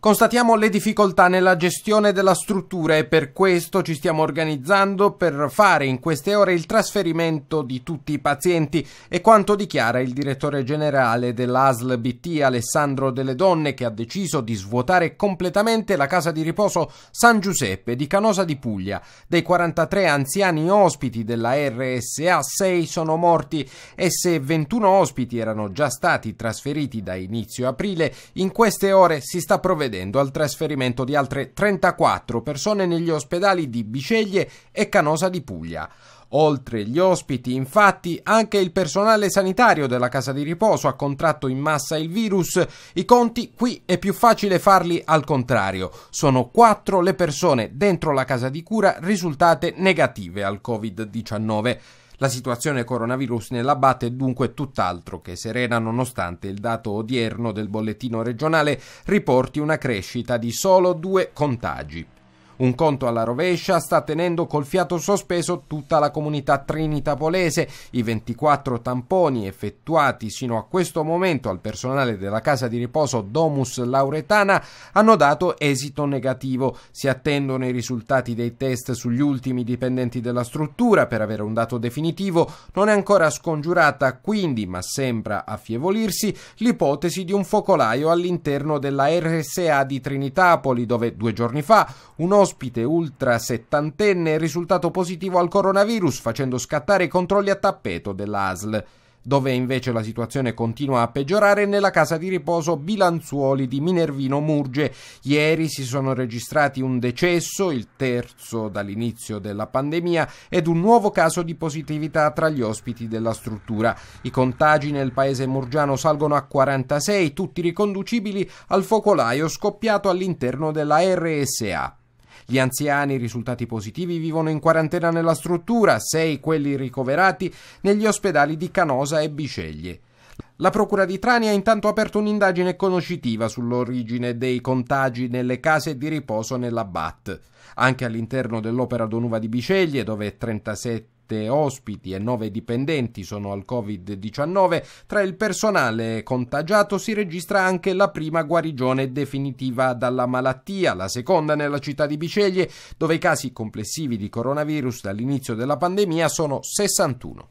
Constatiamo le difficoltà nella gestione della struttura e per questo ci stiamo organizzando per fare in queste ore il trasferimento di tutti i pazienti e quanto dichiara il direttore generale dell'ASL BT Alessandro Delle Donne che ha deciso di svuotare completamente la casa di riposo San Giuseppe di Canosa di Puglia. Dei 43 anziani ospiti della RSA 6 sono morti e se 21 ospiti erano già stati trasferiti da inizio aprile, in queste ore si sta provvedendo procedendo al trasferimento di altre 34 persone negli ospedali di Biceglie e Canosa di Puglia. Oltre gli ospiti, infatti, anche il personale sanitario della casa di riposo ha contratto in massa il virus. I conti qui è più facile farli al contrario. Sono quattro le persone dentro la casa di cura risultate negative al Covid-19. La situazione coronavirus nella è dunque tutt'altro che serena nonostante il dato odierno del bollettino regionale riporti una crescita di solo due contagi. Un conto alla rovescia sta tenendo col fiato sospeso tutta la comunità trinitapolese. I 24 tamponi effettuati sino a questo momento al personale della casa di riposo Domus Lauretana hanno dato esito negativo. Si attendono i risultati dei test sugli ultimi dipendenti della struttura per avere un dato definitivo. Non è ancora scongiurata quindi, ma sembra affievolirsi, l'ipotesi di un focolaio all'interno della RSA di Trinitapoli, dove due giorni fa un ospite ospite ultra settantenne risultato positivo al coronavirus facendo scattare i controlli a tappeto dell'ASL, dove invece la situazione continua a peggiorare nella casa di riposo Bilanzuoli di Minervino Murge. Ieri si sono registrati un decesso, il terzo dall'inizio della pandemia, ed un nuovo caso di positività tra gli ospiti della struttura. I contagi nel paese murgiano salgono a 46, tutti riconducibili al focolaio scoppiato all'interno della RSA. Gli anziani risultati positivi vivono in quarantena nella struttura, sei quelli ricoverati negli ospedali di Canosa e Biceglie. La Procura di Trani ha intanto aperto un'indagine conoscitiva sull'origine dei contagi nelle case di riposo nella BAT. Anche all'interno dell'Opera Donuva di Biceglie, dove 37 7 ospiti e 9 dipendenti sono al Covid-19. Tra il personale contagiato si registra anche la prima guarigione definitiva dalla malattia, la seconda nella città di Biceglie, dove i casi complessivi di coronavirus dall'inizio della pandemia sono 61.